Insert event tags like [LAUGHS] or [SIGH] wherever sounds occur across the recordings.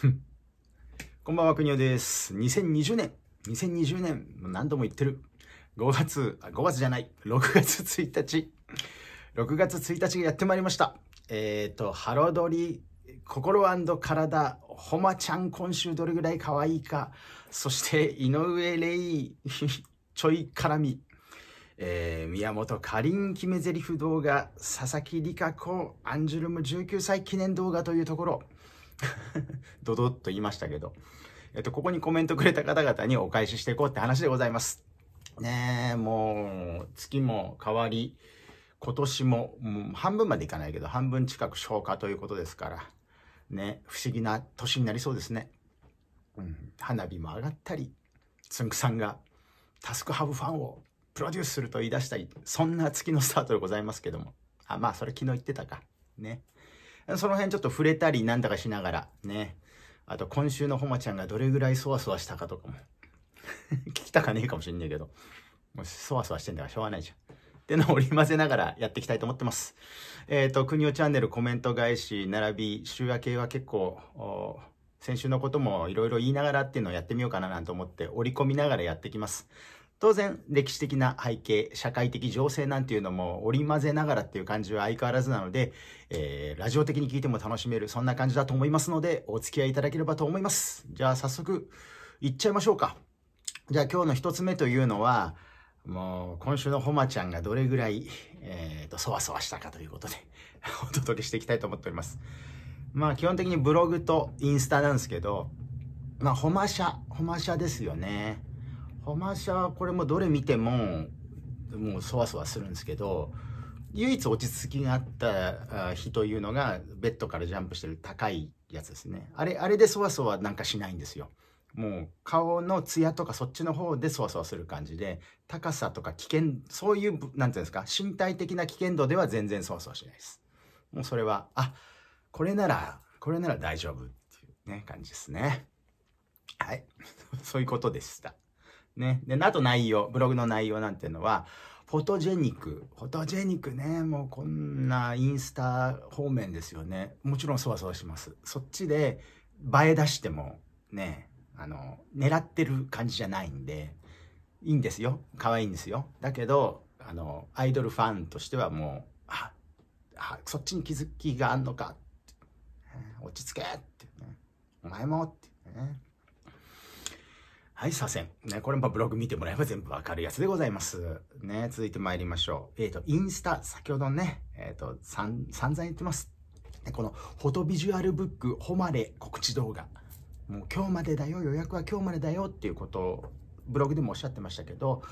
[LAUGHS] こんばんは、くにおです。2020年、2020年、何度も言ってる。5月、5月じゃない、6月1日。6月1日がやってまいりました。えっ、ー、と、ハロドリ、心体、ほまちゃん今週どれぐらい可愛いか、そして井上レイ、[LAUGHS] ちょい絡み、えー、宮本かりん決め台詞動画、佐々木理香子、アンジュルム19歳記念動画というところ、[LAUGHS] ドドッと言いましたけど。えっと、ここにコメントくれた方々にお返ししていこうって話でございます。ねえ、もう、月も変わり、今年も、もう半分までいかないけど、半分近く消化ということですから、ね、不思議な年になりそうですね。うん、花火も上がったり、つんくさんがタスクハブファンをプロデュースすると言い出したり、そんな月のスタートでございますけども。あ、まあ、それ昨日言ってたか。ね。その辺ちょっと触れたりなんだかしながら、ね。あと今週のほまちゃんがどれぐらいそわそわしたかとかも。[LAUGHS] 聞きたかねえかもしんねえけど。もうそわそわしてんだからしょうがないじゃん。ってのを織り交ぜながらやっていきたいと思ってます。えっ、ー、と、くにおチャンネルコメント返し、並び、週明けは結構、先週のこともいろいろ言いながらっていうのをやってみようかななんて思って、織り込みながらやってきます。当然歴史的な背景社会的情勢なんていうのも織り交ぜながらっていう感じは相変わらずなので、えー、ラジオ的に聞いても楽しめるそんな感じだと思いますのでお付き合いいただければと思いますじゃあ早速いっちゃいましょうかじゃあ今日の一つ目というのはもう今週のほまちゃんがどれぐらい、えーと、そわそわしたかということで [LAUGHS] お届けしていきたいと思っておりますまあ基本的にブログとインスタなんですけどまあほま社ほま社ですよねコマーシャこれもどれ見てももうそわそわするんですけど唯一落ち着きがあった日というのがベッドからジャンプしてる高いやつですねあれあれでそわそわなんかしないんですよもう顔のツヤとかそっちの方でそわそわする感じで高さとか危険そういうなんていうんですか身体的な危険度では全然そわそわしないですもうそれはあこれならこれなら大丈夫っていうね感じですねはい [LAUGHS] そういうことでしたね。で、あと内容、ブログの内容なんていうのは、フォトジェニック。フォトジェニックね、もうこんなインスタ方面ですよね。もちろんそわそわします。そっちで映え出しても、ね、あの、狙ってる感じじゃないんで、いいんですよ。可愛いんですよ。だけど、あの、アイドルファンとしてはもう、あ、あそっちに気づきがあんのか。落ち着けってね。お前もってね。はい、左遷。ね、これもブログ見てもらえば全部わかるやつでございます。ね、続いて参りましょう。えっ、ー、と、インスタ、先ほどね、えっ、ー、と、散々言ってます。この、フォトビジュアルブック、誉れ告知動画。もう今日までだよ、予約は今日までだよっていうことを、ブログでもおっしゃってましたけど、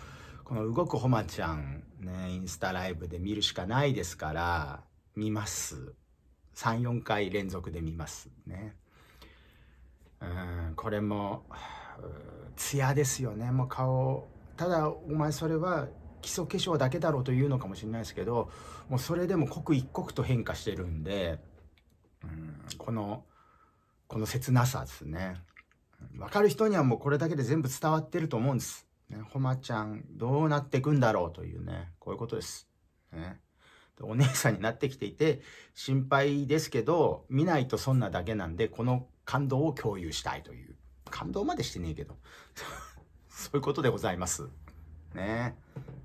この動くほまちゃん、ね、インスタライブで見るしかないですから、見ます。3、4回連続で見ます。ね。うん、これも、うん艶ですよねもう顔ただお前それは基礎化粧だけだろうというのかもしれないですけどもうそれでも刻一刻と変化してるんでうんこのこの切なさですね分かる人にはもうこれだけで全部伝わってると思うんです、ね、ほまちゃんどうなっていくんだろうというねこういうことです、ね、お姉さんになってきていて心配ですけど見ないとそんなだけなんでこの感動を共有したいという感動までしてねえけど。[LAUGHS] そういうことでございます。ね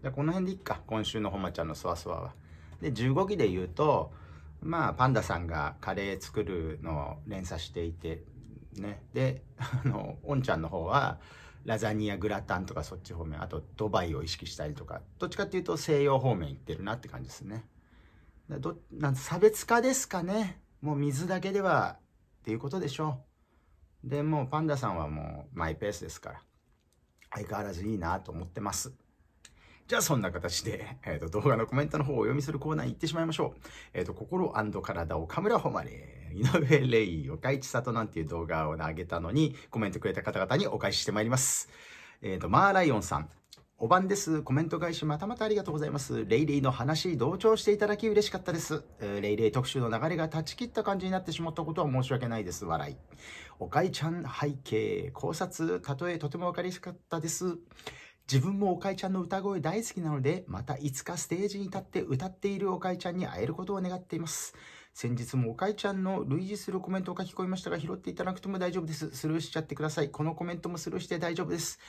じゃあこの辺でいっか。今週のほまちゃんのそわそわは。で、15期で言うと、まあ、パンダさんがカレー作るのを連鎖していて、ね。で、あの、おんちゃんの方は、ラザニア、グラタンとかそっち方面、あとドバイを意識したりとか、どっちかっていうと西洋方面行ってるなって感じですね。どなん差別化ですかね。もう水だけではっていうことでしょう。で、もうパンダさんはもうマイペースですから、相変わらずいいなと思ってます。じゃあそんな形で、えーと、動画のコメントの方をお読みするコーナーに行ってしまいましょう。えっ、ー、と、心体を岡村誉れ、井上レイ、岡市里なんていう動画を上げたのに、コメントくれた方々にお返ししてまいります。えっ、ー、と、マーライオンさん、おばんです。コメント返しまたまたありがとうございます。レイレイの話、同調していただき嬉しかったです。レイレイ特集の流れが断ち切った感じになってしまったことは申し訳ないです。笑い。おかいちゃん背景、考察、たとえとてもわかりやすかったです。自分もおかいちゃんの歌声大好きなので、またいつかステージに立って歌っているおかいちゃんに会えることを願っています。先日もおかいちゃんの類似するコメントを書き込みましたが、拾っていただくとも大丈夫です。スルーしちゃってください。このコメントもスルーして大丈夫です。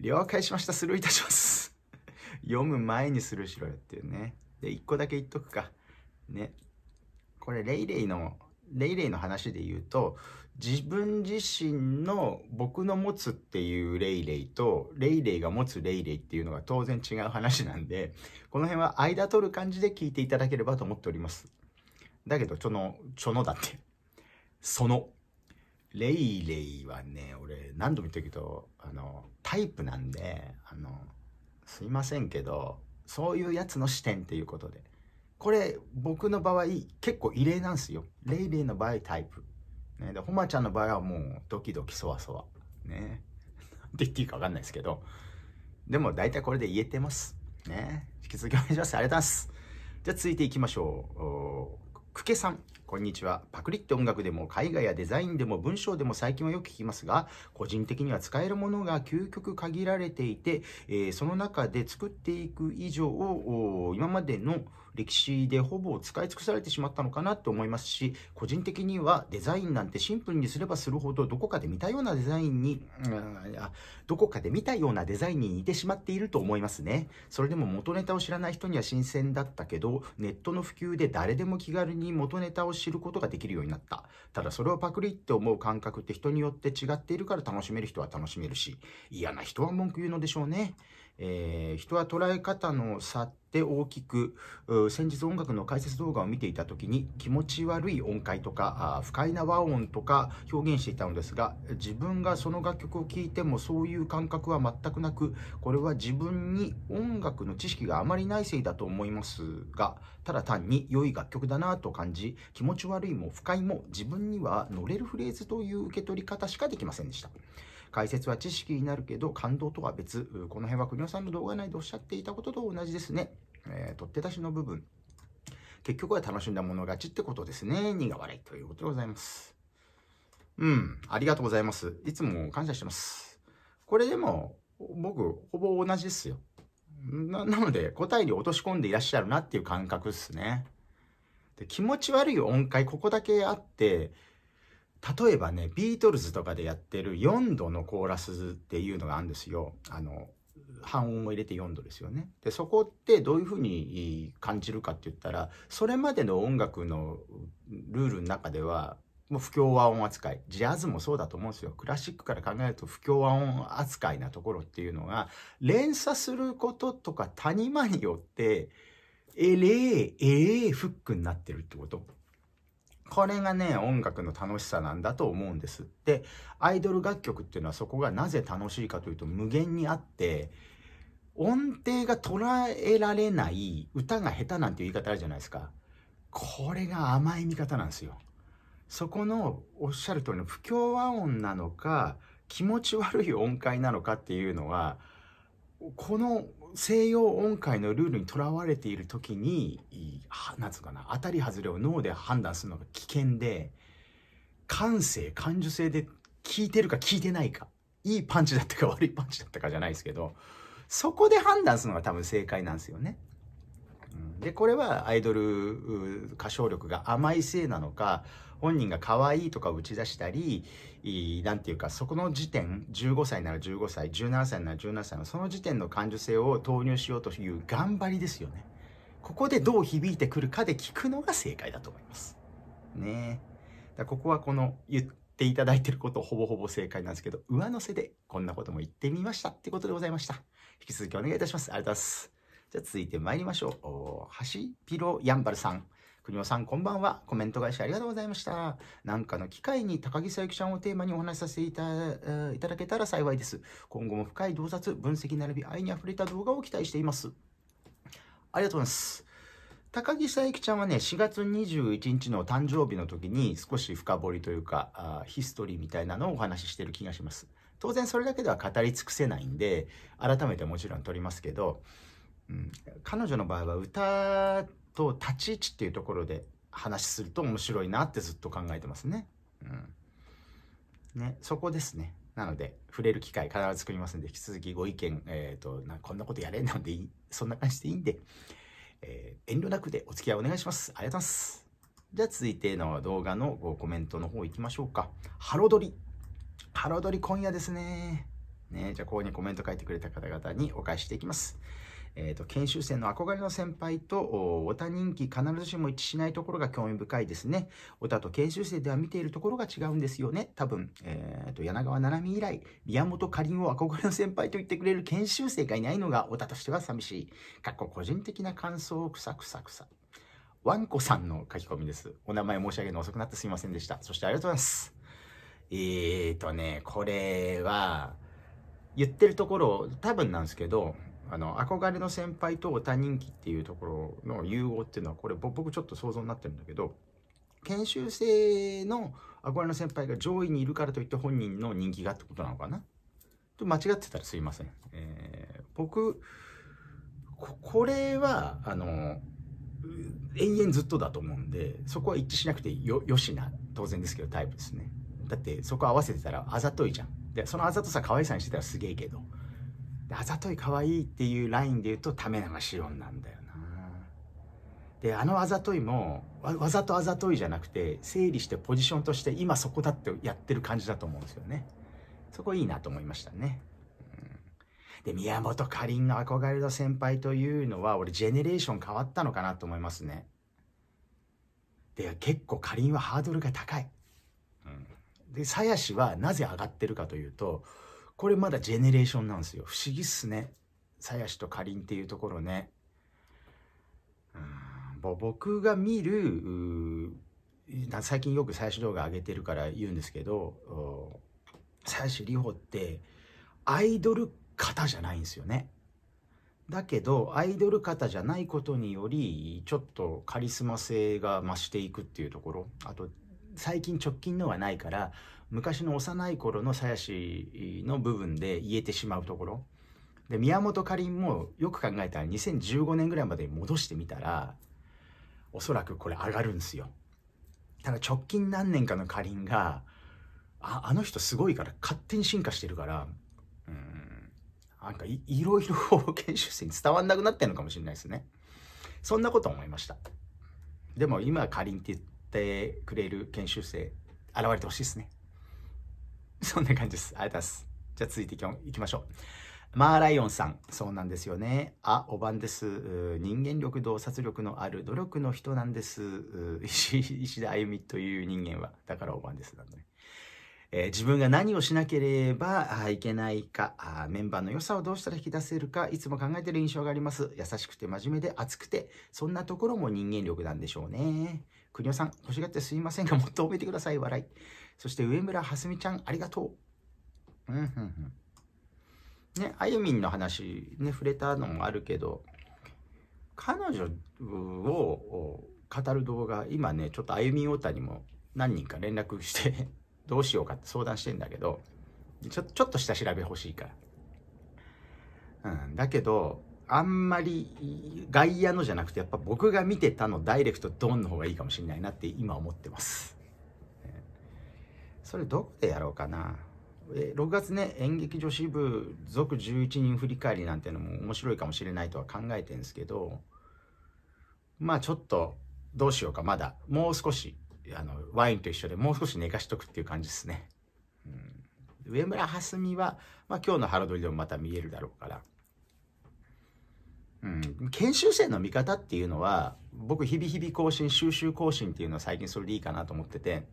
了解しました。スルーいたします。[LAUGHS] 読む前にスルーしろよっていうね。で、一個だけ言っとくか。ね。これ、レイレイの、レイレイの話で言うと、自分自身の僕の持つっていうレイレイと、レイレイが持つレイレイっていうのが当然違う話なんで、この辺は間取る感じで聞いていただければと思っております。だけど、ちょの、ちょのだって。その。レイレイはね、俺何度も言ったけど、あの、タイプなんで、あの、すいませんけど、そういうやつの視点っていうことで。これ、僕の場合、結構異例なんですよ。レイレイの場合タイプ。ね、で、ほまちゃんの場合はもう、ドキドキそわそわ。ね。え何て言っていいかわかんないですけど。でも、大体これで言えてます。ね。引き続きお願いします。ありがとうございます。じゃあ、続いていきましょう。くけさん。こんにちは。パクリって音楽でも絵画やデザインでも文章でも最近はよく聞きますが、個人的には使えるものが究極限られていて、えー、その中で作っていく以上を、今までの歴史でほぼ使い尽くされてしまったのかなと思いますし、個人的にはデザインなんてシンプルにすればするほど、どこかで見たようなデザインに、あどこかで見たようなデザインに似てしまっていると思いますね。それでも元ネタを知らない人には新鮮だったけど、ネットの普及で誰でも気軽に元ネタを知ることができるようになった。ただそれをパクリって思う感覚って人によって違っているから楽しめる人は楽しめるし、嫌な人は文句言うのでしょうね。えー、人は捉え方の差って大きく、先日音楽の解説動画を見ていた時に気持ち悪い音階とか、不快な和音とか表現していたのですが、自分がその楽曲を聴いてもそういう感覚は全くなく、これは自分に音楽の知識があまりないせいだと思いますが、ただ単に良い楽曲だなと感じ、気持ち悪いも不快も自分には乗れるフレーズという受け取り方しかできませんでした。解説は知識になるけど感動とは別。この辺は国尾さんの動画内でおっしゃっていたことと同じですね。えー、取って出しの部分。結局は楽しんだもの勝ちってことですね。苦笑いということでございます。うん、ありがとうございます。いつも感謝してます。これでも、僕、ほぼ同じですよ。な、なので、答えに落とし込んでいらっしゃるなっていう感覚っすね。で気持ち悪い音階、ここだけあって、例えばね、ビートルズとかでやってる4度のコーラスっていうのがあるんですよ。あの、半音を入れて4度ですよね。で、そこってどういうふうに感じるかって言ったら、それまでの音楽のルールの中では、もう不協和音扱い。ジャズもそうだと思うんですよ。クラシックから考えると不協和音扱いなところっていうのが、連鎖することとか谷間によって、えれえ、ええ、フックになってるってこと。これがね、音楽の楽しさなんだと思うんです。で、アイドル楽曲っていうのはそこがなぜ楽しいかというと無限にあって、音程が捉えられない歌が下手なんて言い方あるじゃないですか。これが甘い見方なんですよ。そこのおっしゃる通りの不協和音なのか、気持ち悪い音階なのかっていうのは、この西洋音階のルールにとらわれている時に何つうかな当たり外れを脳で判断するのが危険で感性感受性で聞いてるか聞いてないかいいパンチだったか悪いパンチだったかじゃないですけどそこで判断するのが多分正解なんですよね。でこれはアイドル歌唱力が甘いせいなのか本人が可愛いとか打ち出したりなんていうか、そこの時点、15歳なら15歳、17歳なら17歳の、その時点の感受性を投入しようという頑張りですよね。ここでどう響いてくるかで聞くのが正解だと思います。ねだここはこの言っていただいてることほぼほぼ正解なんですけど、上乗せでこんなことも言ってみましたってことでございました。引き続きお願いいたします。ありがとうございます。じゃあ続いて参りましょう。橋ピロヤンバルさん。国尾さん、こんばんは。コメント返しありがとうございました。なんかの機会に高木さゆきちゃんをテーマにお話しさせていたいただけたら幸いです。今後も深い洞察、分析並び愛に溢れた動画を期待しています。ありがとうございます。高木さゆきちゃんはね、4月21日の誕生日の時に少し深掘りというか、あヒストリーみたいなのをお話ししてる気がします。当然それだけでは語り尽くせないんで、改めてもちろん撮りますけど、うん、彼女の場合は歌と立ち位置っていうところで話すると面白いなってずっと考えてますね。うん、ねそこですね。なので、触れる機会必ず作りますんで、引き続きご意見、えっ、ー、と、なこんなことやれなんでいい、そんな感じでいいんで、えー、遠慮なくでお付き合いお願いします。ありがとうございます。じゃあ続いての動画のごコメントの方行きましょうか。ハロドリ。ハロドリ今夜ですね。ね、じゃあここにコメント書いてくれた方々にお返ししていきます。えーと、研修生の憧れの先輩とおタ人気必ずしも一致しないところが興味深いですねおタと研修生では見ているところが違うんですよね多分、えーと、柳川七海以来宮本かりんを憧れの先輩と言ってくれる研修生がいないのがおタとしては寂しいかっこ個人的な感想をくさくさくさわんこさんの書き込みですお名前申し上げるの遅くなってすみませんでしたそしてありがとうございますえーとねこれは言ってるところ多分なんですけどあの憧れの先輩と他人気っていうところの融合っていうのはこれ僕ちょっと想像になってるんだけど研修生の憧れの先輩が上位にいるからといって本人の人気がってことなのかなと間違ってたらすいません。えー、僕これはあの延々ずっとだと思うんでそこは一致しなくてよよしな当然ですけどタイプですねだってそこ合わせてたらあざといじゃんでそのあざとさ可愛さにしてたらすげえけどであざとい可愛いっていうラインで言うとため流し音なんだよなであのあざといもわざとあざといじゃなくて整理してポジションとして今そこだってやってる感じだと思うんですよねそこいいなと思いましたね、うん、で宮本かりんの憧れの先輩というのは俺ジェネレーション変わったのかなと思いますねで結構かりんはハードルが高い、うん、で鞘師はなぜ上がってるかというとこれまだジェネレーションなんですよ。不思議っすね。鞘師とかりんっていうところね。うん僕が見る、最近よく鞘師動画上げてるから言うんですけど、鞘師里穂ってアイドル型じゃないんですよね。だけど、アイドル型じゃないことにより、ちょっとカリスマ性が増していくっていうところ。あと、最近直近のはないから、昔の幼い頃の鞘師の部分で言えてしまうところで宮本かりんもよく考えたら2015年ぐらいまで戻してみたらおそらくこれ上がるんですよただ直近何年かのかりんがああの人すごいから勝手に進化してるからうんなんかいいろいろ研修生に伝わんなくなってるのかもしれないですねそんなこと思いましたでも今かりんって言ってくれる研修生現れてほしいですね [LAUGHS] そんな感じです。ありがとうございます。じゃあ続いていきましょう。マーライオンさん。そうなんですよね。あ、おばんです。人間力、洞察力のある努力の人なんです。石田あゆみという人間は。だからおばんです。なんだね。えー、自分が何をしなければいけないかあ、メンバーの良さをどうしたら引き出せるか、いつも考えてる印象があります。優しくて真面目で熱くて、そんなところも人間力なんでしょうね。国尾さん、欲しがってすいませんが、もっと褒めてください、笑い。そして上村はすみちゃん、ありがとう。うん、ふん、ふん。ね、あゆみんの話、ね、触れたのもあるけど、彼女を語る動画、今ね、ちょっとあゆみんおたにも何人か連絡してどうしようかって相談してんだけど、ちょちょっと下調べ欲しいから。うん、だけど、あんまり外野のじゃなくて、やっぱ僕が見てたのダイレクトドンの方がいいかもしれないなって今思ってます。それどこでやろうかな。え6月ね演劇女子部続11人振り返りなんてのも面白いかもしれないとは考えてるんですけどまあちょっとどうしようかまだもう少しあの、ワインと一緒でもう少し寝かしとくっていう感じですね。うん、上村蓮見は、まあ、今日のロドりでもまた見えるだろうから。うん、研修生の見方っていうのは、僕日々日々更新、収集更新っていうのは最近それでいいかなと思ってて、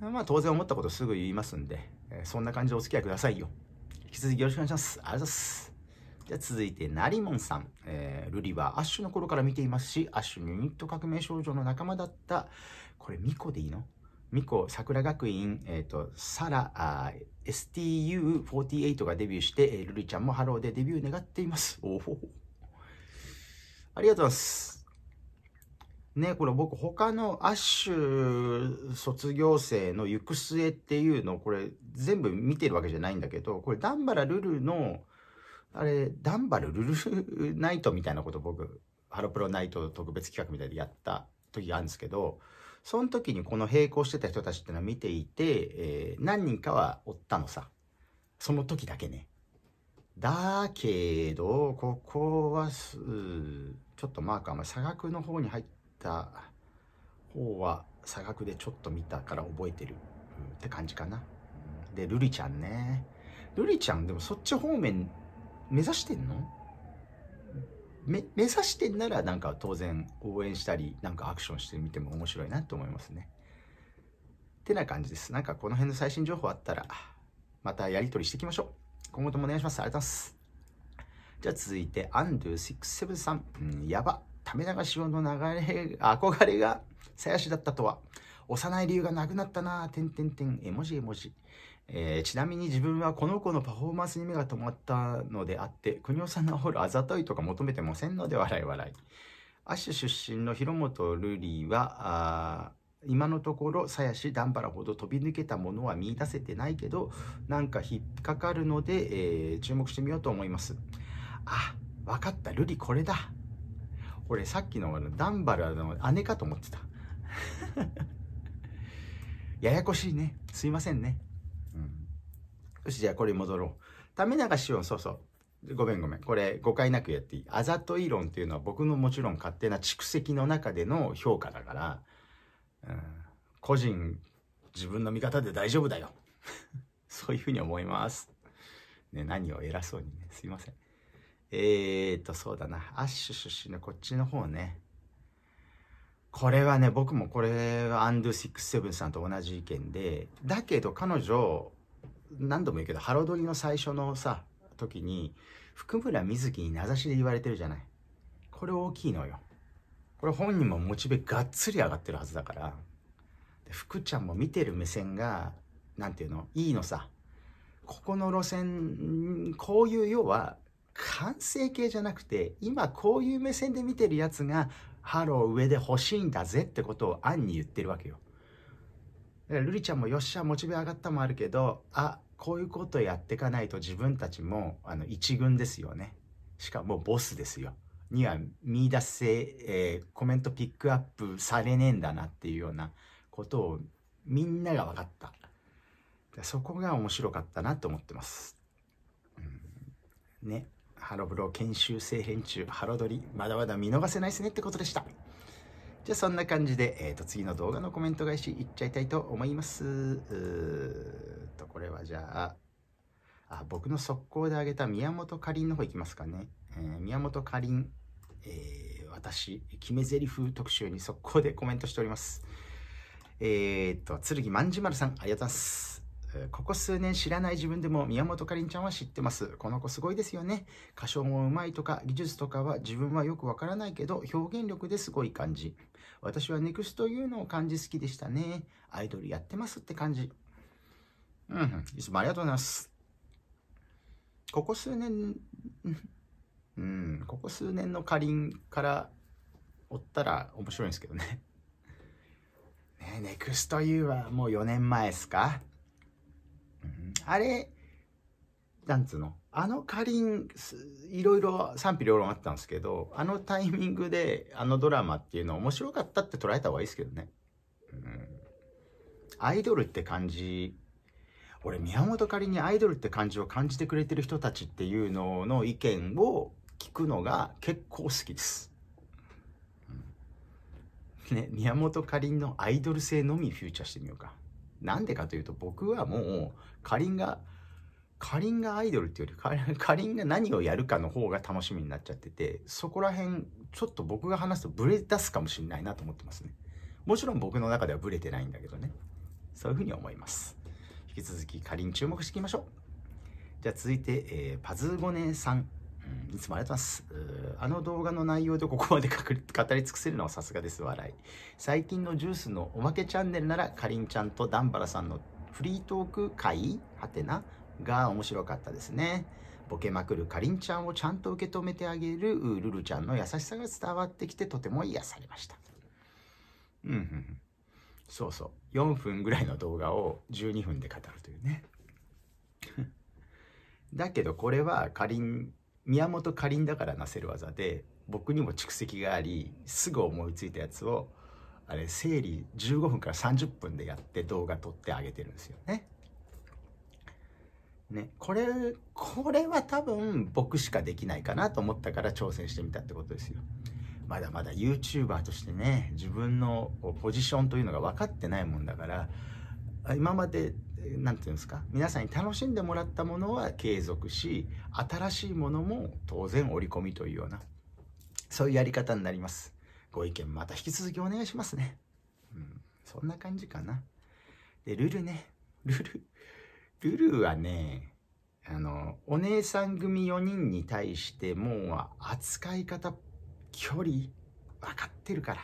まあ当然思ったことすぐ言いますんで、そんな感じでお付き合いくださいよ。引き続きよろしくお願いします。ありがとうございます。じゃ続いて、なりもんさん。えー、ルリはアッシュの頃から見ていますし、アッシュのユニット革命少女の仲間だった、これ、ミコでいいのミコ桜学院、えっ、ー、と、サラ、STU48 がデビューして、えー、ルリちゃんもハローでデビュー願っています。おお。ありがとうございます。ね、これ僕他のアッシュ卒業生の行く末っていうのをこれ全部見てるわけじゃないんだけど、これダンバラルルのあれ、ダンバルルルナイトみたいなこと僕、ハロプロナイト特別企画みたいでやった時があるんですけど、その時にこの並行してた人たちっていうのは見ていて、えー、何人かはおったのさ。その時だけね。だけど、ここはす、ちょっとマークあんまり差額の方に入った方は差額でちょっと見たから覚えてる、って感じかな。で、ルリちゃんね。ルリちゃん、でもそっち方面目指してんの目指してんならなんか当然応援したりなんかアクションしてみても面白いなと思いますね。ってな感じです。なんかこの辺の最新情報あったらまたやり取りしていきましょう。今後ともお願いします。ありがとうございます。じゃあ続いてアンドゥ673、うん、やば。ため流し用の流れ、憧れが鞘師だったとは。幼い理由がなくなったなぁ、てんてんてん、絵文字絵文字。えー、ちなみに自分はこの子のパフォーマンスに目が止まったのであって、国尾さんのホールあざといとか求めてませんので笑い笑い。アッシュ出身の広本瑠璃は、今のところ、鞘師段原ほど飛び抜けたものは見出せてないけど、なんか引っかかるので、えー、注目してみようと思います。あ、わかった、瑠璃これだ。俺さっきの段原の姉かと思ってた。ややこしいね。すいませんね。うん。よし、じゃあこれ戻ろう。為永志をそうそう。ごめんごめん。これ誤解なくやっていい。あざとい論っていうのは僕のもちろん勝手な蓄積の中での評価だから、うん、個人、自分の味方で大丈夫だよ。[LAUGHS] そういうふうに思います。ね、何を偉そうにね。すいません。えー、っと、そうだな。アッシュ出身のこっちの方ね。これはね、僕もこれはアンドゥ67さんと同じ意見で、だけど彼女、何度も言うけど、ハロドリの最初のさ、時に、福村瑞希に名指しで言われてるじゃない。これ大きいのよ。これ本人もモチベがっつり上がってるはずだから、福ちゃんも見てる目線が、何て言うのいいのさ。ここの路線、こういう要は、完成形じゃなくて、今こういう目線で見てるやつが、ハロー上で欲しいんだぜってことを暗に言ってるわけよ。だからルリちゃんもよっしゃ、モチベ上がったもあるけど、あ、こういうことやってかないと自分たちも、あの、一軍ですよね。しかもボスですよ。には見出せ、えー、コメントピックアップされねえんだなっていうようなことをみんなが分かった。そこが面白かったなと思ってます。うん、ね。ハロブロ研修生編中、ハロドリ、まだまだ見逃せないですねってことでした。じゃあそんな感じで、えっ、ー、と、次の動画のコメント返しいっちゃいたいと思います。うーと、これはじゃあ、あ、僕の速攻であげた宮本かりんの方いきますかね。えー、宮本かりん、えー、私、決め台詞特集に速攻でコメントしております。えっ、ー、と、剣万事丸さん、ありがとうございます。ここ数年知らない自分でも宮本かりんちゃんは知ってます。この子すごいですよね。歌唱もうまいとか技術とかは自分はよくわからないけど表現力ですごい感じ。私はネクストいうのを感じ好きでしたね。アイドルやってますって感じ。うん、いつもありがとうございます。ここ数年、うん、ここ数年のかりんから追ったら面白いんですけどね。ねネクスト U はもう4年前ですかあれ、なんつうのあのかりん、いろいろ賛否両論あったんですけど、あのタイミングであのドラマっていうの面白かったって捉えた方がいいですけどね。うん。アイドルって感じ、俺宮本かりにアイドルって感じを感じてくれてる人たちっていうのの意見を聞くのが結構好きです。ね、宮本かりんのアイドル性のみフューチャーしてみようか。なんでかというと僕はもうかりんがかりんがアイドルっていうよりかりんが何をやるかの方が楽しみになっちゃっててそこら辺ちょっと僕が話すとブレ出すかもしれないなと思ってますねもちろん僕の中ではブレてないんだけどねそういうふうに思います引き続きかりん注目していきましょうじゃあ続いて、えー、パズーゴネさんん、いつもありがとうございます。あの動画の内容でここまで [LAUGHS] 語り尽くせるのはさすがです、笑い。最近のジュースのおまけチャンネルなら、かりんちゃんと段原さんのフリートーク会はてなが面白かったですね。ボケまくるかりんちゃんをちゃんと受け止めてあげるルルちゃんの優しさが伝わってきてとても癒されました。うん、うん。そうそう。4分ぐらいの動画を12分で語るというね。[LAUGHS] だけどこれはかりん宮本かりんだからなせる技で僕にも蓄積がありすぐ思いついたやつをあれ整理15分から30分でやって動画撮ってあげてるんですよね。ね、これこれは多分僕しかできないかなと思ったから挑戦してみたってことですよ。まだまだ YouTuber としてね自分のポジションというのが分かってないもんだから今まで何て言うんですか皆さんに楽しんでもらったものは継続し新しいものも当然織り込みというようなそういうやり方になりますご意見また引き続きお願いしますね、うん、そんな感じかなでルルね [LAUGHS] ルルルルはねあのお姉さん組4人に対してもう扱い方距離分かってるから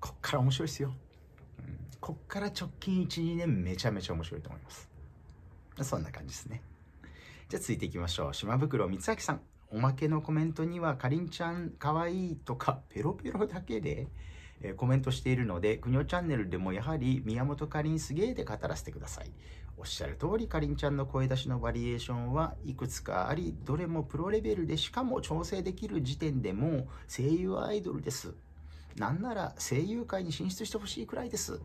こっから面白いっすよこっから直近1、2年めちゃめちゃ面白いと思います。そんな感じですね。じゃあ続いていきましょう。島袋光明さん。おまけのコメントには、かりんちゃんかわいいとか、ペロペロだけで、えー、コメントしているので、くにょチャンネルでもやはり、宮本かりんすげえで語らせてください。おっしゃる通り、かりんちゃんの声出しのバリエーションはいくつかあり、どれもプロレベルでしかも調整できる時点でも声優アイドルです。なんなら声優界に進出してほしいくらいです。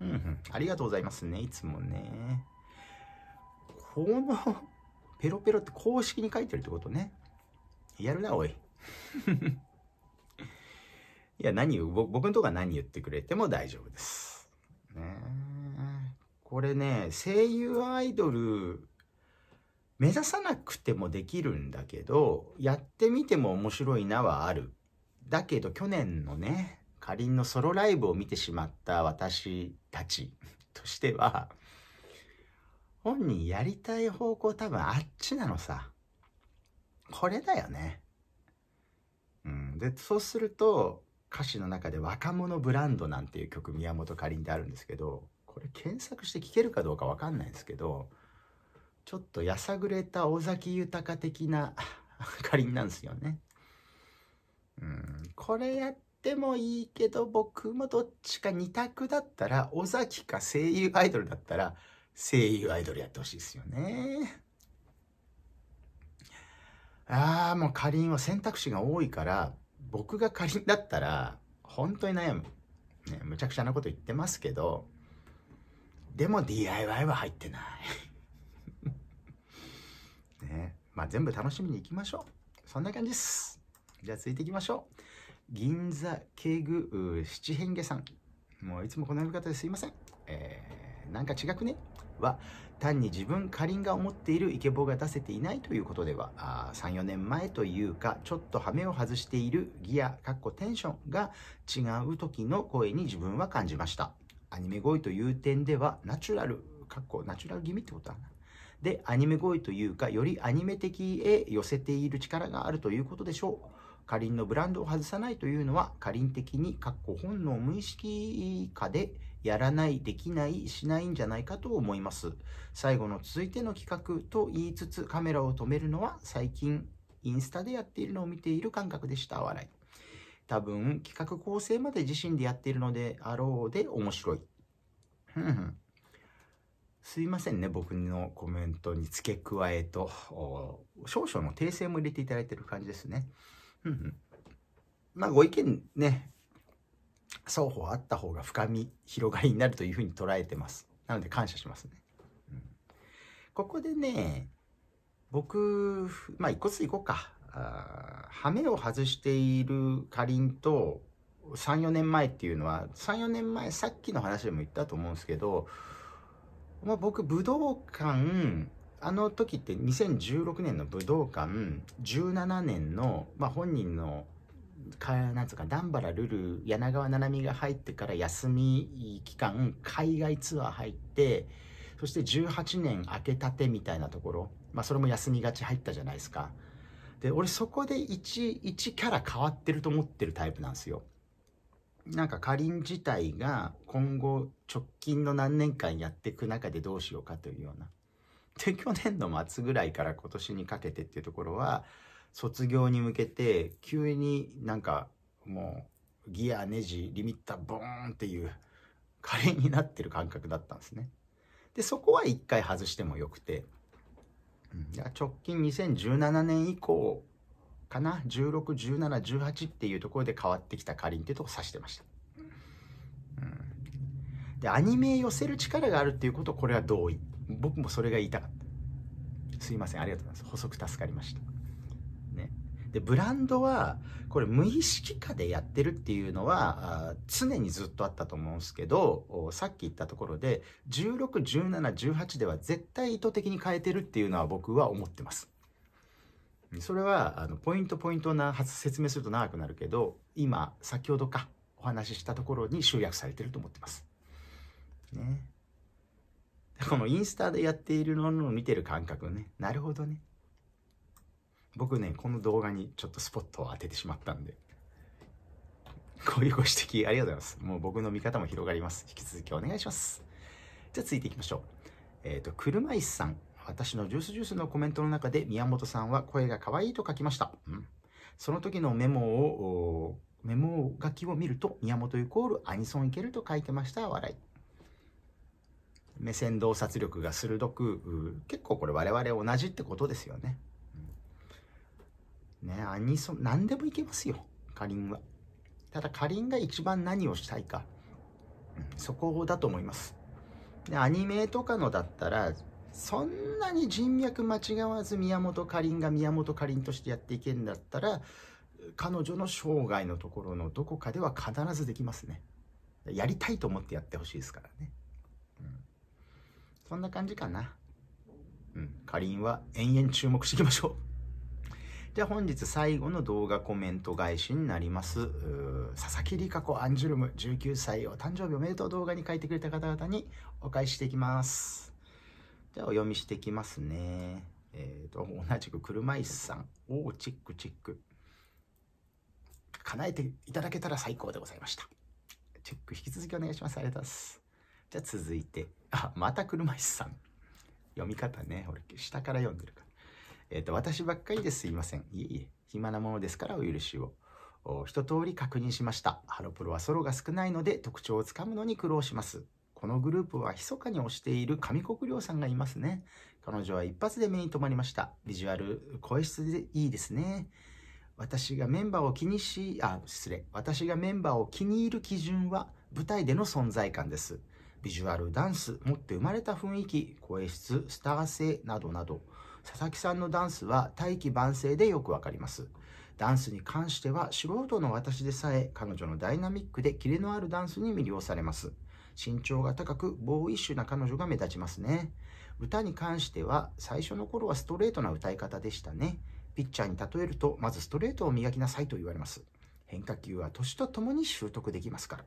うん、ありがとうございますね、いつもね。この、[LAUGHS] ペロペロって公式に書いてるってことね。やるな、おい。[LAUGHS] いや、何僕のとこは何言ってくれても大丈夫です。ねこれね、声優アイドル、目指さなくてもできるんだけど、やってみても面白いなはある。だけど去年のね、かりんのソロライブを見てしまった私たち [LAUGHS] としては、本人やりたい方向多分あっちなのさ。これだよね。うん。で、そうすると、歌詞の中で若者ブランドなんていう曲、宮本かりんっあるんですけど、これ検索して聴けるかどうかわかんないんですけど、ちょっとやさぐれた尾崎豊的なか [LAUGHS] りなんですよね。うん、これやっってもいいけど、僕もどっちか2択だったら、尾崎か声優アイドルだったら、声優アイドルやってほしいですよね。ああ、もうかりんは選択肢が多いから、僕がかりんだったら、本当に悩む。ね、むちゃくちゃなこと言ってますけど、でも DIY は入ってない [LAUGHS] ね。まあ全部楽しみに行きましょう。そんな感じです。じゃあ続いていきましょう。銀座慶具七変化さん。もういつもこの呼び方ですいません。えー、なんか違くねは、単に自分かりんが思っているイケボが出せていないということでは、あ3、4年前というか、ちょっと羽目を外しているギア、かっこテンションが違う時の声に自分は感じました。アニメ声という点では、ナチュラル、かっこナチュラル気味ってことだな。で、アニメ声というか、よりアニメ的へ寄せている力があるということでしょう。かりんのブランドを外さないというのは、かりん的に、かっこ本能無意識下で、やらない、できない、しないんじゃないかと思います。最後の続いての企画と言いつつ、カメラを止めるのは最近、インスタでやっているのを見ている感覚でした。笑い。多分、企画構成まで自身でやっているのであろうで面白い。ふんふん。すいませんね、僕のコメントに付け加えと、少々の訂正も入れていただいている感じですね。うん。まあ、ご意見ね、双方あった方が深み、広がりになるというふうに捉えてます。なので感謝しますね。うん、ここでね、僕、まあ、一個ずついこうか。ハメを外しているかりんと、3、4年前っていうのは、3、4年前、さっきの話でも言ったと思うんですけど、まあ、僕、武道館、あの時って2016年の武道館17年の、まあ、本人のかなんつうか段原ルル柳川七海が入ってから休み期間海外ツアー入ってそして18年明けたてみたいなところ、まあ、それも休みがち入ったじゃないですかで俺そこで一、一キャラ変わってると思ってるタイプなんですよなんかかりん自体が今後直近の何年間やっていく中でどうしようかというようなで去年の末ぐらいから今年にかけてっていうところは卒業に向けて急になんかもうギアネジリミッターボーンっていう可憐になってる感覚だったんですね。でそこは1回外してもよくて、うん、直近2017年以降かな161718っていうところで変わってきたかりんっていうとこ指してました、うん、でアニメ寄せる力があるっていうことこれは同意僕もそれが言いたかったすいませんありがとうございます補足助かりましたねでブランドはこれ無意識化でやってるっていうのは常にずっとあったと思うんですけどさっき言ったところで161718では絶対意図的に変えてるっていうのは僕は思ってますそれはあのポイントポイントな説明すると長くなるけど今先ほどかお話ししたところに集約されてると思ってます。ね。このインスタでやっているのを見てる感覚ね。なるほどね。僕ね、この動画にちょっとスポットを当ててしまったんで。こういうご指摘ありがとうございます。もう僕の見方も広がります。引き続きお願いします。じゃあ続いていきましょう。えっ、ー、と、車椅子さん。私のジュースジュースのコメントの中で宮本さんは声が可愛いと書きました。うん、その時のメモを、メモ書きを見ると宮本イコールアニソンいけると書いてました。笑い。目線洞察力が鋭く結構これ我々同じってことですよね。ねアニソン何でもいけますよかりんは。ただかりんが一番何をしたいか、そこだと思います。でアニメとかのだったらそんなに人脈間違わず宮本かりんが宮本かりんとしてやっていけんだったら彼女の生涯のところのどこかでは必ずできますね。やりたいと思ってやってほしいですからね。そんな感じかな。うん。かりんは延々注目していきましょう。じゃあ本日最後の動画コメント返しになります。佐々木里香子アンジュルム19歳を誕生日おめでとう動画に書いてくれた方々にお返ししていきます。じゃあお読みしていきますね。えっ、ー、と、同じく車椅子さん。おお、チェックチェック。叶えていただけたら最高でございました。チェック引き続きお願いします。ありがとうございます。じゃあ続いて、あ、また車椅子さん。読み方ね、俺下から読んでるから。えっ、ー、と、私ばっかりですいません。いえいえ、暇なものですからお許しを。一通り確認しました。ハロプロはソロが少ないので特徴をつかむのに苦労します。このグループは密かに推している上国良さんがいますね。彼女は一発で目に留まりました。ビジュアル、声質でいいですね。私がメンバーを気にし、あ、失礼。私がメンバーを気に入る基準は舞台での存在感です。ビジュアル、ダンス、持って生まれた雰囲気、声質、スター性などなど、佐々木さんのダンスは大器晩成でよくわかります。ダンスに関しては素人の私でさえ彼女のダイナミックでキレのあるダンスに魅了されます。身長が高くボーイッシュな彼女が目立ちますね。歌に関しては最初の頃はストレートな歌い方でしたね。ピッチャーに例えるとまずストレートを磨きなさいと言われます。変化球は年とともに習得できますから。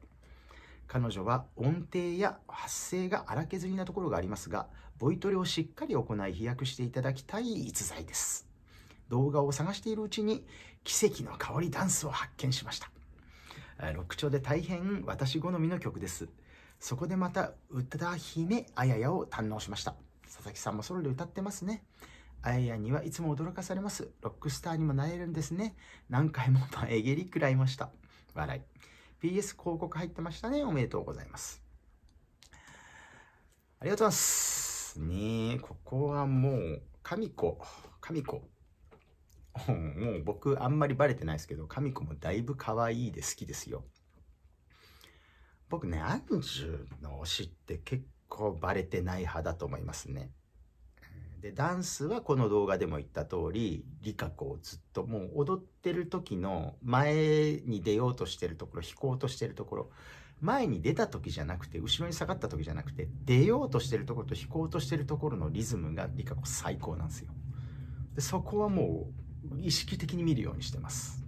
彼女は音程や発声が荒削りなところがありますが、ボイトレをしっかり行い飛躍していただきたい逸材です。動画を探しているうちに奇跡の香りダンスを発見しました。ク調で大変私好みの曲です。そこでまた歌姫あややを堪能しました。佐々木さんもソロで歌ってますね。あややにはいつも驚かされます。ロックスターにもなれるんですね。何回も前蹴り食らいました。笑い。PS 広告入ってましたね。おめでとうございます。ありがとうございます。ねえ、ここはもう、神子、神子。もう僕あんまりバレてないですけど、神子もだいぶ可愛いで好きですよ。僕ね、アンジュの推しって結構バレてない派だと思いますね。でダンスはこの動画でも言った通りリカ子をずっともう踊ってる時の前に出ようとしてるところ引こうとしてるところ前に出た時じゃなくて後ろに下がった時じゃなくて出ようとしてるところと引こうとしてるところのリズムがリカ最高なんですよでそこはもう意識的に見るようにしてます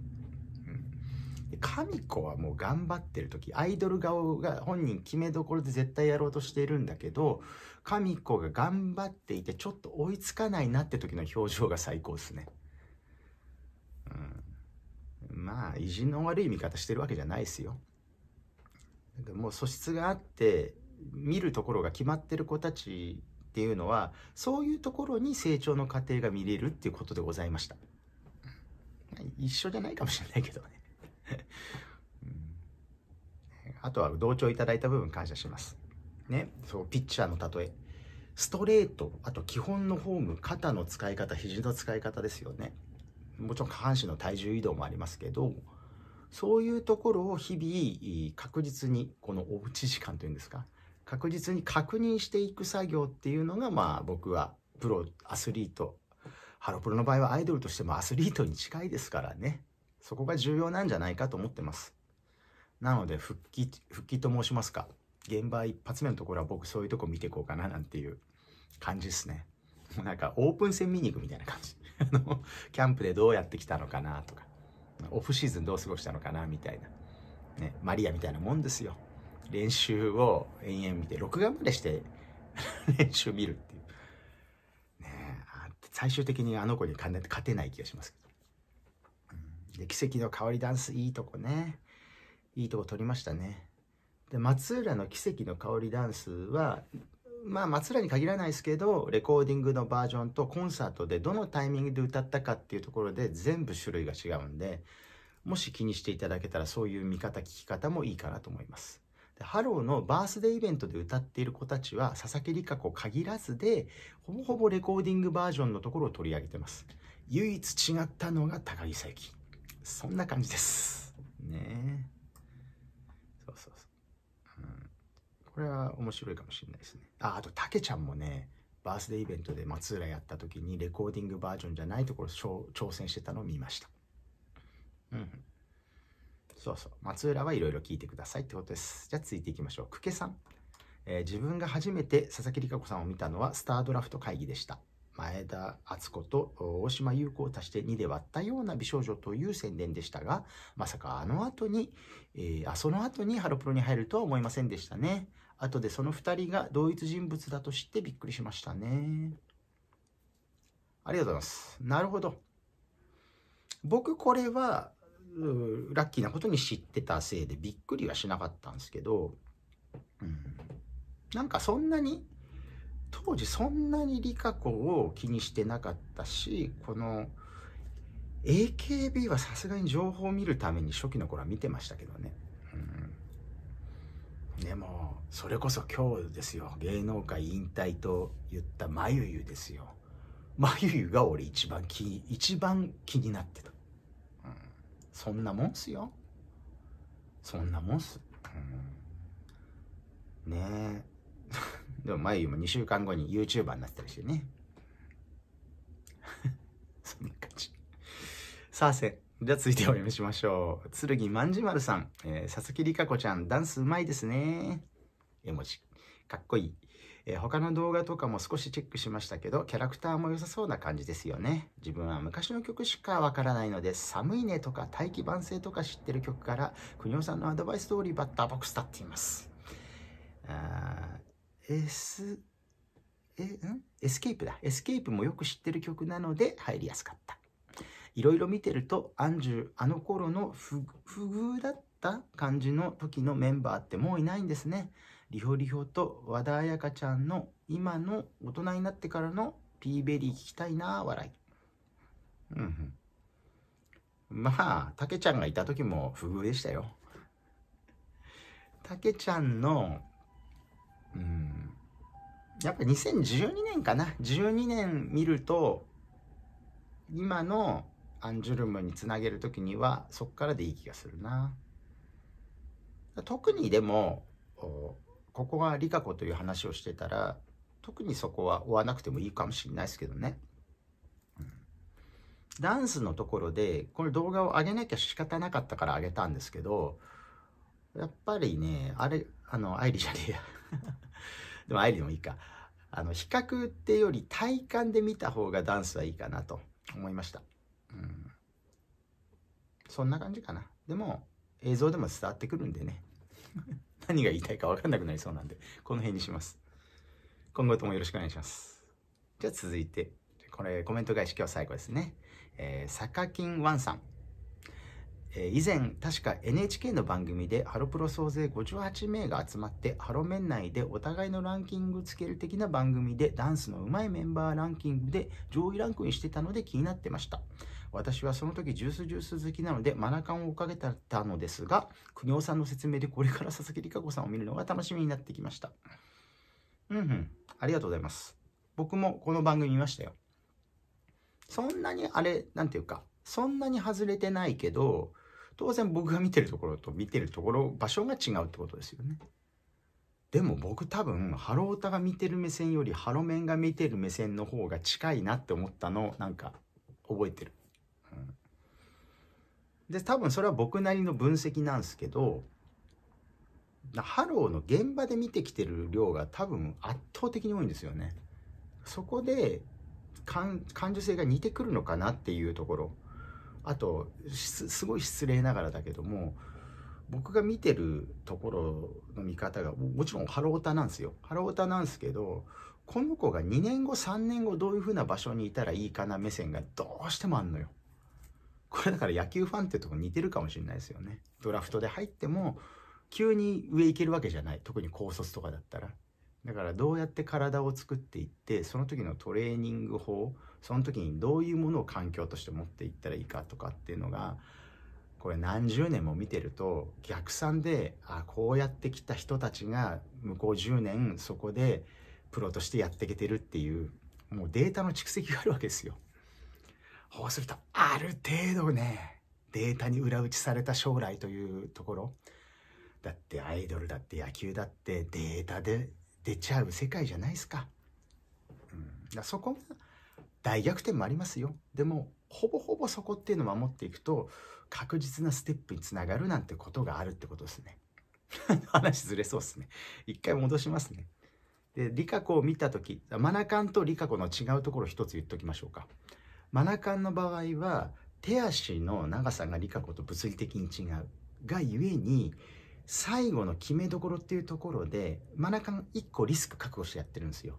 神子はもう頑張ってる時アイドル顔が本人決めどころで絶対やろうとしているんだけど神子が頑張っていてちょっと追いつかないなって時の表情が最高ですね、うん、まあ意地の悪い見方してるわけじゃないですよだからもう素質があって見るところが決まってる子たちっていうのはそういうところに成長の過程が見れるっていうことでございました一緒じゃないかもしれないけどねあとは同調いただいた部分感謝します。ね、そうピッチャーの例え。ストレート、あと基本のフォーム、肩の使い方、肘の使い方ですよね。もちろん下半身の体重移動もありますけど、そういうところを日々確実に、このおうち時間というんですか、確実に確認していく作業っていうのが、まあ僕はプロ、アスリート、ハロプロの場合はアイドルとしてもアスリートに近いですからね。そこが重要なんじゃないかと思ってます。なので、復帰、復帰と申しますか。現場一発目のところは僕そういうとこ見ていこうかななんていう感じですね。もうなんかオープン戦見に行くみたいな感じ。[LAUGHS] あの、キャンプでどうやってきたのかなとか、オフシーズンどう過ごしたのかなみたいな。ね、マリアみたいなもんですよ。練習を延々見て、録画までして [LAUGHS] 練習見るっていう。ねえ、最終的にあの子に勝てない気がしますけど。で、奇跡の香りダンス、いいとこね。いいとこ取りましたね。で、松浦の奇跡の香りダンスは、まあ、松浦に限らないですけど、レコーディングのバージョンとコンサートでどのタイミングで歌ったかっていうところで全部種類が違うんで、もし気にしていただけたらそういう見方、聞き方もいいかなと思います。でハローのバースデーイベントで歌っている子たちは、佐々木里香子限らずで、ほぼほぼレコーディングバージョンのところを取り上げてます。唯一違ったのが高木佐そんな感じです。ねそうそうそう。うん、これは面白いかもしれないですね。あ、あと、たけちゃんもね、バースデーイベントで松浦やった時にレコーディングバージョンじゃないところ挑戦してたのを見ました。うん。そうそう。松浦はいろいろ聞いてくださいってことです。じゃあ続いていきましょう。くけさん。えー、自分が初めて佐々木里香子さんを見たのはスタードラフト会議でした。前田敦子と大島優子を足して2で割ったような美少女という宣伝でしたが、まさかあの後に、えー、あ、その後にハロプロに入るとは思いませんでしたね。後でその2人が同一人物だと知ってびっくりしましたね。ありがとうございます。なるほど。僕これは、ラッキーなことに知ってたせいでびっくりはしなかったんですけど、うん、なんかそんなに当時そんなにリカ子を気にしてなかったしこの AKB はさすがに情報を見るために初期の頃は見てましたけどね、うん、でもそれこそ今日ですよ芸能界引退と言ったまゆゆですよまゆゆが俺一番気一番気になってた、うん、そんなもんっすよそんなもんっす、うん、ねえでも、まも2週間後に YouTuber になってたりしてね。[LAUGHS] そんな感じ。さあせ。じゃあ続いてお読みしましょう。剣まんじまるさん、えー、佐々木里香子ちゃん、ダンスうまいですね。絵文字。かっこいい。えー、他の動画とかも少しチェックしましたけど、キャラクターも良さそうな感じですよね。自分は昔の曲しかわからないので、寒いねとか大気晩成とか知ってる曲から、国尾さんのアドバイス通りバッターボックス立っています。あ S、え、んエスケープだ。エスケープもよく知ってる曲なので入りやすかった。いろいろ見てると、アンジュ、あの頃の不遇だった感じの時のメンバーってもういないんですね。リホリホと和田彩香ちゃんの今の大人になってからのピーベリー聞きたいな、笑い。うん。まあ、たけちゃんがいた時も不遇でしたよ。たけちゃんのうんやっぱ2012年かな12年見ると今のアンジュルムにつなげる時にはそっからでいい気がするな特にでもここがリカ子という話をしてたら特にそこは追わなくてもいいかもしれないですけどね、ダンスのところでこの動画を上げなきゃ仕方なかったから上げたんですけどやっぱりねあれあのイリじゃねえや [LAUGHS] でもありでもいいか。あの、比較っていうより体感で見た方がダンスはいいかなと思いました。うん。そんな感じかな。でも、映像でも伝わってくるんでね。[LAUGHS] 何が言いたいか分かんなくなりそうなんで、この辺にします。今後ともよろしくお願いします。じゃあ続いて、これコメント返し今日最後ですね。えー、サカキンワンさん。え以前確か NHK の番組でハロプロ総勢58名が集まってハロメン内でお互いのランキングつける的な番組でダンスの上手いメンバーランキングで上位ランクにしてたので気になってました私はその時ジュースジュース好きなのでマナカンを追っかけたのですが国尾さんの説明でこれから佐々木里香子さんを見るのが楽しみになってきましたうんうんありがとうございます僕もこの番組見ましたよそんなにあれなんていうかそんなに外れてないけど当然僕が見てるところと見てるところ場所が違うってことですよね。でも僕多分ハロータが見てる目線よりハロメンが見てる目線の方が近いなって思ったのなんか覚えてる。うん、で多分それは僕なりの分析なんですけどハローの現場で見てきてる量が多分圧倒的に多いんですよね。そこで感受性が似てくるのかなっていうところあとすごい失礼ながらだけども僕が見てるところの見方がもちろんハロータなんですよハロータなんですけどこの子が2年後3年後どういうふうな場所にいたらいいかな目線がどうしてもあんのよ。これだから野球ファンってとこ似てるかもしれないですよね。ドラフトで入っても急に上行けるわけじゃない特に高卒とかだったら。だからどうやって体を作っていってその時のトレーニング法その時にどういうものを環境として持っていったらいいかとかっていうのがこれ何十年も見てると逆算であこうやってきた人たちが向こう10年そこでプロとしてやっていけてるっていうもうデータの蓄積があるわけですよ。こうするとある程度ねデータに裏打ちされた将来というところだってアイドルだって野球だってデータで出ちゃう世界じゃないですか。うん、だそこが大逆転もありますよ。でも、ほぼほぼそこっていうのを守っていくと、確実なステップにつながるなんてことがあるってことですね。[LAUGHS] 話ずれそうですね。一回戻しますね。で、リカコを見た時、マナカンとリカコの違うところ一つ言っときましょうか。マナカンの場合は、手足の長さがリカコと物理的に違う。がゆえに、最後の決めどころっていうところで、マナカン1個リスク確保してやってるんですよ。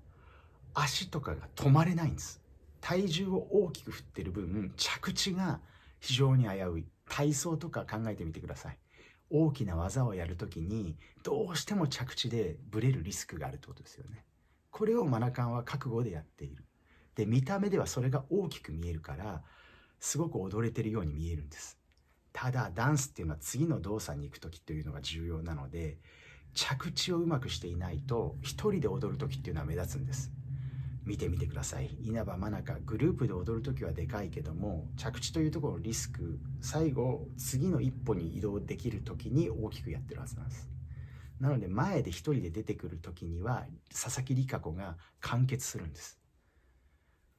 足とかが止まれないんです。体重を大きく振ってる分着地が非常に危うい体操とか考えてみてください大きな技をやるときにどうしても着地でブレるリスクがあるってことですよねこれをマナカンは覚悟でやっているで見た目ではそれが大きく見えるからすごく踊れてるように見えるんですただダンスっていうのは次の動作に行く時というのが重要なので着地をうまくしていないと一人で踊る時っていうのは目立つんです見てみてください稲葉真中グループで踊る時はでかいけども着地というところリスク最後次の一歩に移動できる時に大きくやってるはずなんですなので前で一人で出てくる時には佐々木梨香子が完結するんです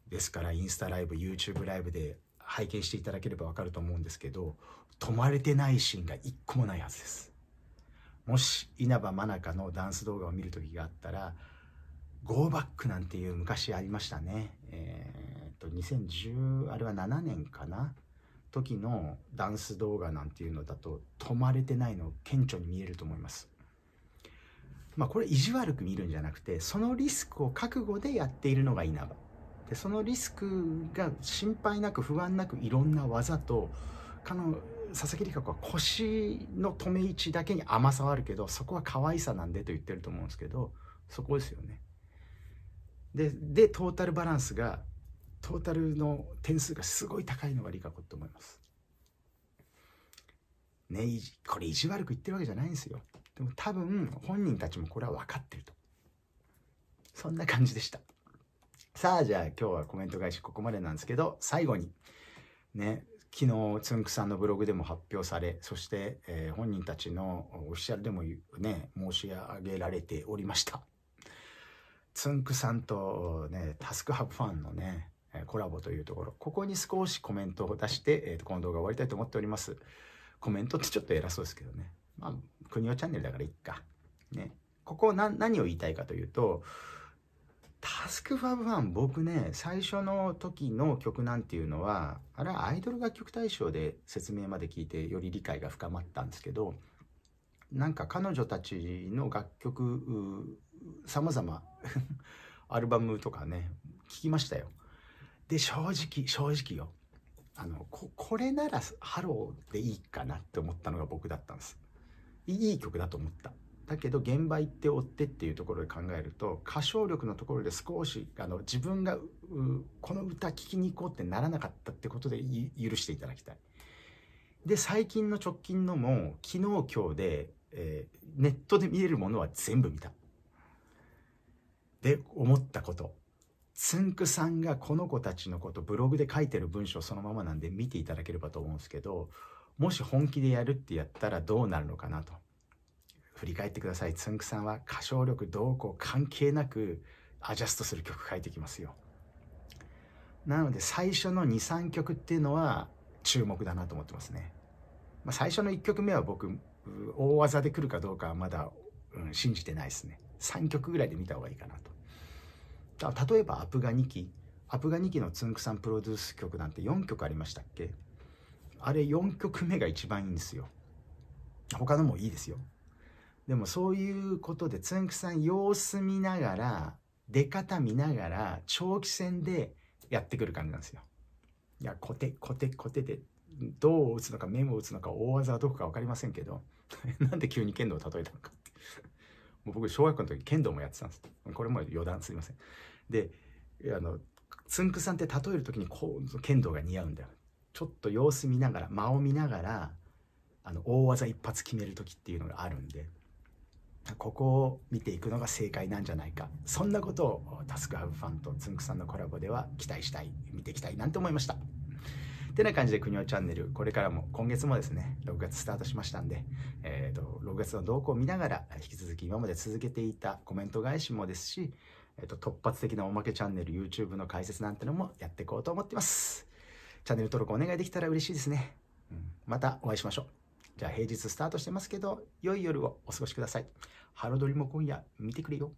ですからインスタライブ YouTube ライブで拝見していただければ分かると思うんですけど止まれてないシーンが一個もないはずですもし稲葉真中のダンス動画を見る時があったらゴーバックなんていう昔ありましたね。えー、っと、2010、あれは7年かな時のダンス動画なんていうのだと、止まれてないの顕著に見えると思います。まあ、これ意地悪く見るんじゃなくて、そのリスクを覚悟でやっているのが稲葉。で、そのリスクが心配なく不安なくいろんな技と、かの佐々木理香子は腰の止め位置だけに甘さはあるけどそこは可愛さなんでと言ってると思うんですけどそこですよねででトータルバランスがトータルの点数がすごい高いのがリカコと思いますねこれ意地悪く言ってるわけじゃないんですよでも多分本人たちもこれは分かってるとそんな感じでしたさあじゃあ今日はコメント返しここまでなんですけど最後にね昨日つんくさんのブログでも発表されそして、えー、本人たちのオフィシャルでもね申し上げられておりましたつんくさんとね、タスクハブファンのね、コラボというところ、ここに少しコメントを出して、えー、とこの動画終わりたいと思っております。コメントってちょっと偉そうですけどね。まあ、国をチャンネルだからいっか。ね。ここ何を言いたいかというと、タスクファブン僕ね最初の時の曲なんていうのはあれはアイドル楽曲大賞で説明まで聞いてより理解が深まったんですけどなんか彼女たちの楽曲さまざまアルバムとかね聞きましたよで正直正直よあのこれならハローでいいかなって思ったのが僕だったんですいい曲だと思っただけど現場行って追ってっていうところで考えると歌唱力のところで少しあの自分がこの歌聴きに行こうってならなかったってことで許していただきたいで最近の直近のも昨日今日で、えー、ネットで見えるものは全部見たで思ったことつんくさんがこの子たちのことブログで書いてる文章そのままなんで見ていただければと思うんですけどもし本気でやるってやったらどうなるのかなと振り返ってくださいつんくさんは歌唱力どうこう関係なくアジャストする曲書いてきますよなので最初の23曲っていうのは注目だなと思ってますね、まあ、最初の1曲目は僕大技で来るかどうかはまだ、うん、信じてないですね3曲ぐらいで見た方がいいかなと例えばアプガニキアプガニキのつんくさんプロデュース曲なんて4曲ありましたっけあれ4曲目が一番いいんですよ他のもいいですよでもそういうことでつんくさん様子見ながら出方見ながら長期戦でやってくる感じなんですよいやコテコテコテでどう打つのかメモを打つのか大技はどこか分かりませんけど [LAUGHS] なんで急に剣道を例えたのかもう僕小学校の時剣道もやってたんですこれも余談すいませんであのつんくさんって例える時にこう剣道が似合うんだよちょっと様子見ながら間を見ながらあの大技一発決める時っていうのがあるんでここを見ていくのが正解なんじゃないかそんなことをタスクハブファンとつんくさんのコラボでは期待したい見ていきたいなんて思いました。てな感じで、くにおチャンネル、これからも、今月もですね、6月スタートしましたんで、えーと、6月の動向を見ながら、引き続き今まで続けていたコメント返しもですし、えーと、突発的なおまけチャンネル、YouTube の解説なんてのもやっていこうと思ってます。チャンネル登録お願いできたら嬉しいですね。うん、またお会いしましょう。じゃあ平日スタートしてますけど、良い夜をお過ごしください。ハロドリも今夜見てくれよ。